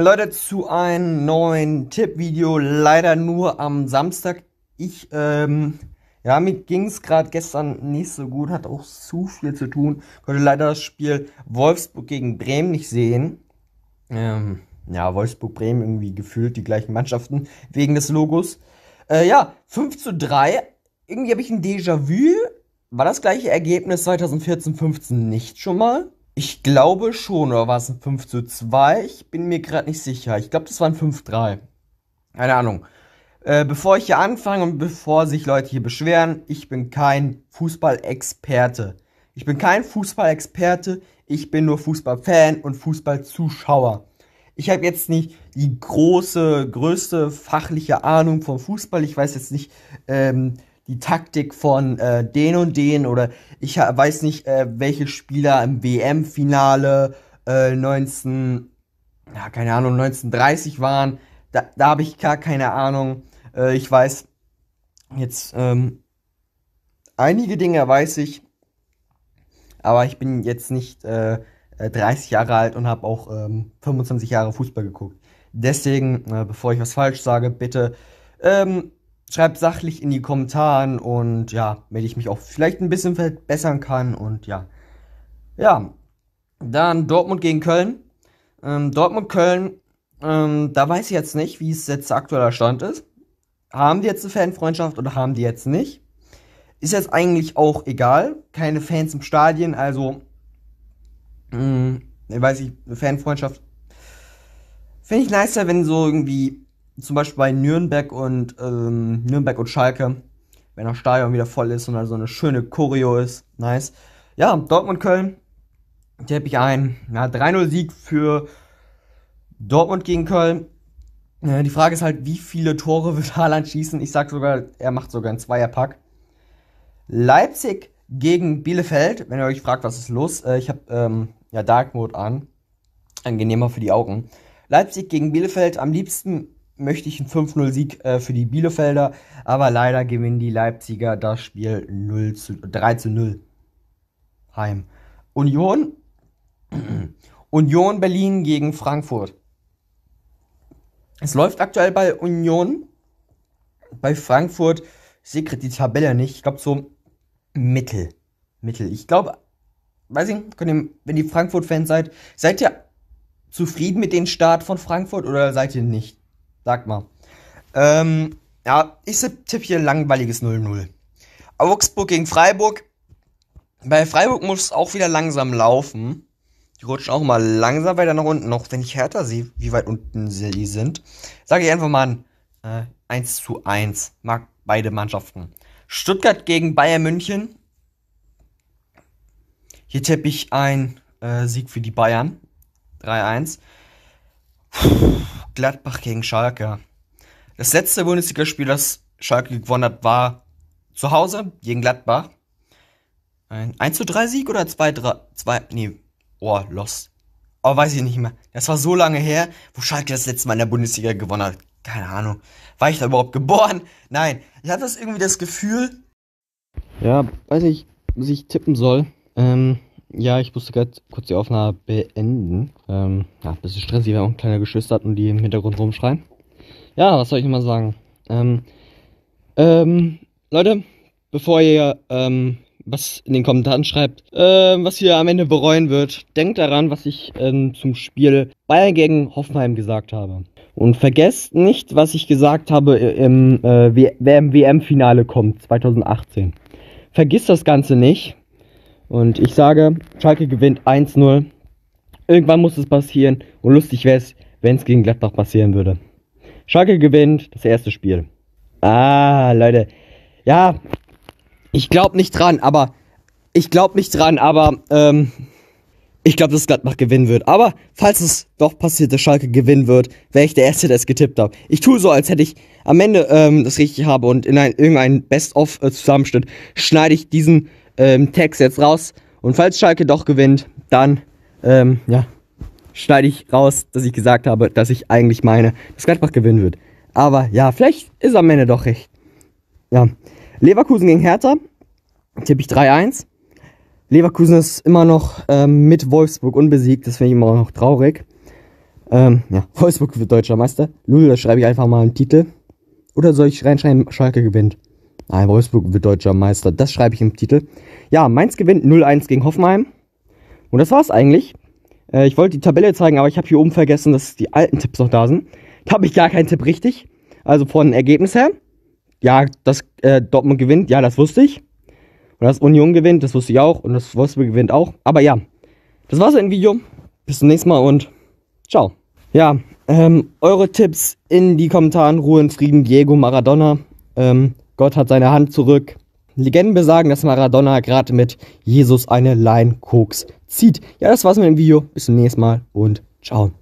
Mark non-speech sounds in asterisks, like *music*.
Leute, zu einem neuen Tippvideo, leider nur am Samstag. Ich, ähm, ja, mir ging es gerade gestern nicht so gut, hat auch zu viel zu tun. Konnte leider das Spiel Wolfsburg gegen Bremen nicht sehen. Ähm, ja, Wolfsburg, Bremen irgendwie gefühlt die gleichen Mannschaften wegen des Logos. Äh, ja, 5 zu 3. Irgendwie habe ich ein Déjà-vu. War das gleiche Ergebnis 2014-15 nicht schon mal? Ich glaube schon, oder war es ein 5 zu 2? Ich bin mir gerade nicht sicher. Ich glaube, das war ein 5-3. Keine Ahnung. Äh, bevor ich hier anfange und bevor sich Leute hier beschweren, ich bin kein Fußballexperte. Ich bin kein Fußballexperte, ich bin nur Fußballfan und Fußballzuschauer. Ich habe jetzt nicht die große, größte fachliche Ahnung vom Fußball. Ich weiß jetzt nicht, ähm, die Taktik von äh, den und den oder ich weiß nicht, äh, welche Spieler im WM-Finale äh, 19, ja, keine Ahnung, 1930 waren. Da, da habe ich gar keine Ahnung. Äh, ich weiß jetzt ähm, einige Dinge weiß ich, aber ich bin jetzt nicht äh, 30 äh, Jahre alt und habe auch ähm, 25 Jahre Fußball geguckt. Deswegen, äh, bevor ich was falsch sage, bitte ähm, schreibt sachlich in die Kommentaren und ja, wenn ich mich auch vielleicht ein bisschen verbessern kann und ja. Ja, dann Dortmund gegen Köln. Ähm, Dortmund-Köln, ähm, da weiß ich jetzt nicht, wie es jetzt aktueller Stand ist. Haben die jetzt eine Fanfreundschaft oder haben die jetzt nicht? Ist jetzt eigentlich auch egal. Keine Fans im Stadion, also mh, hm, weiß ich, eine Fanfreundschaft. Finde ich nicer, wenn so irgendwie zum Beispiel bei Nürnberg und ähm, Nürnberg und Schalke, wenn das Stadion wieder voll ist und dann so eine schöne Choreo ist. Nice. Ja, Dortmund-Köln tippe ich ein. Ja, 3-0-Sieg für Dortmund gegen Köln. Ja, äh, die Frage ist halt, wie viele Tore *laughs* wird Haaland schießen? Ich sag sogar, er macht sogar einen Zweierpack. Leipzig gegen Bielefeld. Wenn ihr euch fragt, was ist los, äh, ich habe ähm, ja Dark Mode an. Angenehmer für die Augen. Leipzig gegen Bielefeld. Am liebsten möchte ich einen 5-0-Sieg äh, für die Bielefelder, aber leider gewinnen die Leipziger das Spiel 0 zu, 3 zu 0. Heim. Union? *clears throat* Union Berlin gegen Frankfurt. Es läuft aktuell bei Union. Bei Frankfurt, ich sehe gerade die Tabelle nicht. Ich glaube so Mittel. Mittel. Ich glaube, weiß ich, ihr, wenn ihr Frankfurt-Fans seid, seid ihr zufrieden mit dem Start von Frankfurt oder seid ihr nicht? Sag mal. Ähm, ja, ich tippe hier langweiliges 0-0. Augsburg gegen Freiburg. Bei Freiburg muss es auch wieder langsam laufen. Die rutschen auch mal langsam weiter nach unten, auch wenn ich härter sehe, wie weit unten sie sind. Sage ich einfach mal ein äh, 1 zu 1. Mag beide Mannschaften. Stuttgart gegen Bayern München. Hier tippe ich ein äh, Sieg für die Bayern. 3-1. Gladbach gegen Schalke. Das letzte Bundesligaspiel, das Schalke gewonnen hat, war zu Hause gegen Gladbach. Ein 1 zu 3 Sieg oder 2, 3, 2, nee, oh, lost. Aber oh, weiß ich nicht mehr. Das war so lange her, wo Schalke das letzte Mal in der Bundesliga gewonnen hat. Keine Ahnung. War ich da überhaupt geboren? Nein. Ich hatte das irgendwie das Gefühl. Ja, weiß ich, was ich tippen soll. Ähm, ja, ich musste gerade kurz die Aufnahme beenden. Ähm, ja, ein bisschen stressig, weil auch ein kleiner Geschwister hat und die im Hintergrund rumschreien. Ja, was soll ich nochmal sagen? Ähm, ähm, Leute, bevor ihr ähm, was in den Kommentaren schreibt, äh, was ihr am Ende bereuen wird, denkt daran, was ich ähm, zum Spiel Bayern gegen Hoffenheim gesagt habe. Und vergesst nicht, was ich gesagt habe im, äh, wer im WM-Finale kommt, 2018. Vergisst das Ganze nicht. Und ich sage, Schalke gewinnt 1-0. Irgendwann muss es passieren. Und lustig wäre es, wenn es gegen Gladbach passieren würde. Schalke gewinnt das erste Spiel. Ah, Leute. Ja, ich glaube nicht dran, aber. Ich glaube nicht dran, aber. Ähm, ich glaube, dass Gladbach gewinnen wird. Aber falls es doch passiert, dass Schalke gewinnen wird, wäre ich der Erste, der es getippt hat. Ich tue so, als hätte ich am Ende ähm, das richtig habe und in ein, irgendein Best-of äh, zusammenschnitt, schneide ich diesen ähm, Tags jetzt raus. Und falls Schalke doch gewinnt, dann ähm, ja, schneide ich raus, dass ich gesagt habe, dass ich eigentlich meine, dass Gladbach gewinnen wird. Aber ja, vielleicht ist am Ende doch recht. Ja. Leverkusen gegen Hertha. Tippe ich 3-1. Leverkusen ist immer noch ähm, mit Wolfsburg unbesiegt. Das finde ich immer noch traurig. Ähm, ja, *laughs* Wolfsburg wird deutscher Meister. Lul, da schreibe ich einfach mal einen Titel. Oder soll ich reinschreiben, Schalke gewinnt? Ah, Wolfsburg wird deutscher Meister. Das schreibe ich im Titel. Ja, Mainz gewinnt 0-1 gegen Hoffenheim. Und das war's eigentlich. Äh, ich wollte die Tabelle zeigen, aber ich habe hier oben vergessen, dass die alten Tipps noch da sind. Da habe ich gar keinen Tipp richtig. Also von Ergebnis her. Ja, dass äh, Dortmund gewinnt, ja, das wusste ich. Und dass Union gewinnt, das wusste ich auch. Und dass Wolfsburg gewinnt auch. Aber ja, das war's im Video. Bis zum nächsten Mal und ciao. Ja, ähm, eure Tipps in die Kommentaren. Ruhe in Frieden, Diego Maradona. Ähm, Gott hat seine Hand zurück. Legenden besagen, dass Maradona gerade mit Jesus eine Line Koks zieht. Ja, das war's mit dem Video. Bis zum nächsten Mal und ciao.